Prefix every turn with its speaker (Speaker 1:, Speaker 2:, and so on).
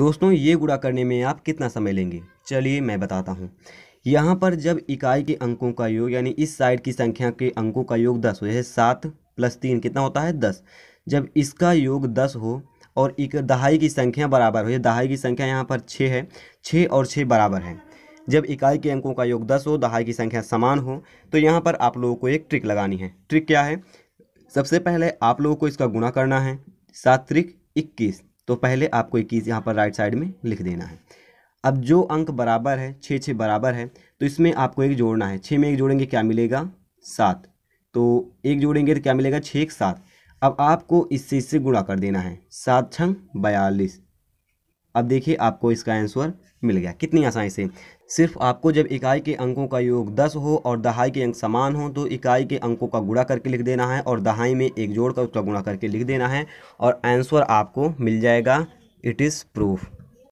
Speaker 1: दोस्तों ये गुड़ा करने में आप कितना समय लेंगे चलिए मैं बताता हूँ यहाँ पर जब इकाई के अंकों का योग यानी इस साइड की संख्या के अंकों का योग दस हो जैसे सात प्लस तीन कितना होता है दस जब इसका योग दस हो और एक दहाई की संख्या बराबर हो दहाई की संख्या यहाँ पर छः है छः और छः बराबर है जब इकाई के अंकों का योग दस हो दहाई की संख्या समान हो तो यहाँ पर आप लोगों को एक ट्रिक लगानी है ट्रिक क्या है सबसे पहले आप लोगों को इसका गुणा करना है सात त्रिक इक्कीस तो पहले आपको इक्कीस यहाँ पर राइट साइड में लिख देना है अब जो अंक बराबर है छः छः बराबर है तो इसमें आपको एक जोड़ना है छः में एक जोड़ेंगे क्या मिलेगा सात तो एक जोड़ेंगे तो क्या मिलेगा छः एक सात अब आपको इससे इससे गुणा कर देना है सात छंग बयालीस अब देखिए आपको इसका आंसर मिल गया कितनी आसानी से सिर्फ आपको जब इकाई के अंकों का योग 10 हो और दहाई के अंक समान हो तो इकाई के अंकों का गुणा करके लिख देना है और दहाई में एक जोड़ कर उसका गुणा करके लिख देना है और आंसर आपको मिल जाएगा इट इज़ प्रूफ